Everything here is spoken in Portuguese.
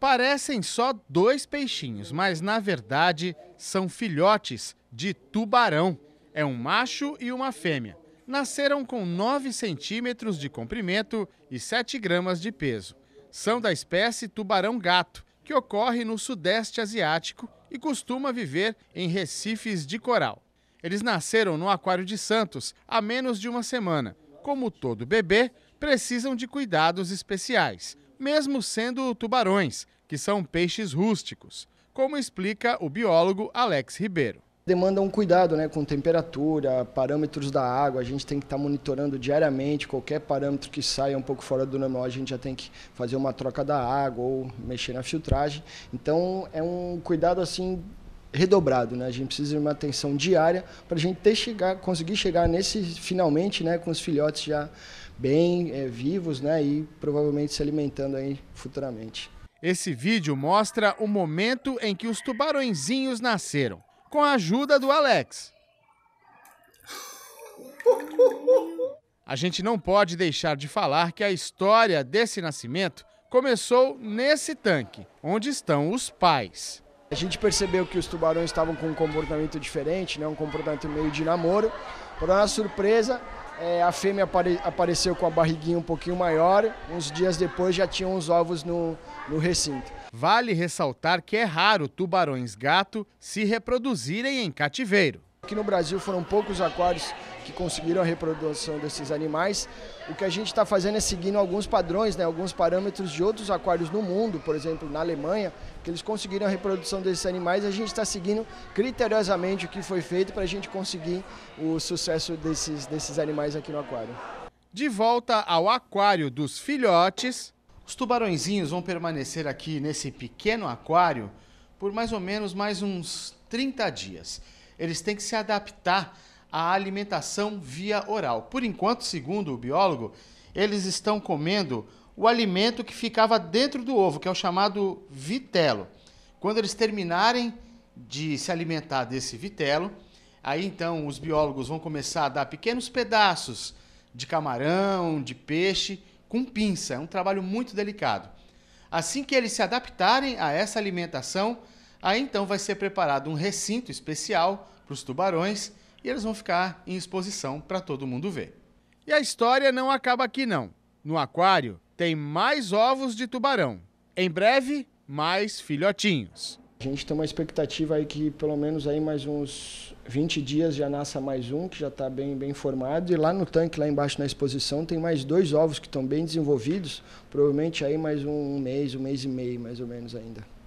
Parecem só dois peixinhos, mas na verdade são filhotes de tubarão. É um macho e uma fêmea. Nasceram com 9 centímetros de comprimento e 7 gramas de peso. São da espécie tubarão-gato, que ocorre no Sudeste Asiático e costuma viver em recifes de coral. Eles nasceram no Aquário de Santos há menos de uma semana. Como todo bebê, precisam de cuidados especiais mesmo sendo tubarões, que são peixes rústicos, como explica o biólogo Alex Ribeiro demanda um cuidado né, com temperatura, parâmetros da água. A gente tem que estar tá monitorando diariamente qualquer parâmetro que saia um pouco fora do normal. A gente já tem que fazer uma troca da água ou mexer na filtragem. Então é um cuidado assim redobrado, né? A gente precisa de uma atenção diária para a gente ter chegar, conseguir chegar nesse finalmente, né, com os filhotes já bem é, vivos né, e provavelmente se alimentando aí futuramente. Esse vídeo mostra o momento em que os tubarõezinhos nasceram, com a ajuda do Alex. A gente não pode deixar de falar que a história desse nascimento começou nesse tanque, onde estão os pais. A gente percebeu que os tubarões estavam com um comportamento diferente, né? um comportamento meio de namoro. Para nossa surpresa, é, a fêmea apare, apareceu com a barriguinha um pouquinho maior, uns dias depois já tinham os ovos no, no recinto. Vale ressaltar que é raro tubarões-gato se reproduzirem em cativeiro. Aqui no Brasil foram poucos aquários que conseguiram a reprodução desses animais, o que a gente está fazendo é seguindo alguns padrões, né, alguns parâmetros de outros aquários no mundo, por exemplo, na Alemanha, que eles conseguiram a reprodução desses animais, a gente está seguindo criteriosamente o que foi feito para a gente conseguir o sucesso desses, desses animais aqui no aquário. De volta ao aquário dos filhotes, os tubarõezinhos vão permanecer aqui nesse pequeno aquário por mais ou menos mais uns 30 dias. Eles têm que se adaptar a alimentação via oral. Por enquanto, segundo o biólogo, eles estão comendo o alimento que ficava dentro do ovo, que é o chamado vitelo. Quando eles terminarem de se alimentar desse vitelo, aí então os biólogos vão começar a dar pequenos pedaços de camarão, de peixe, com pinça. É um trabalho muito delicado. Assim que eles se adaptarem a essa alimentação, aí então vai ser preparado um recinto especial para os tubarões e eles vão ficar em exposição para todo mundo ver. E a história não acaba aqui não. No aquário tem mais ovos de tubarão. Em breve, mais filhotinhos. A gente tem uma expectativa aí que pelo menos aí mais uns 20 dias já nasça mais um, que já está bem, bem formado. E lá no tanque, lá embaixo na exposição, tem mais dois ovos que estão bem desenvolvidos. Provavelmente aí mais um mês, um mês e meio mais ou menos ainda.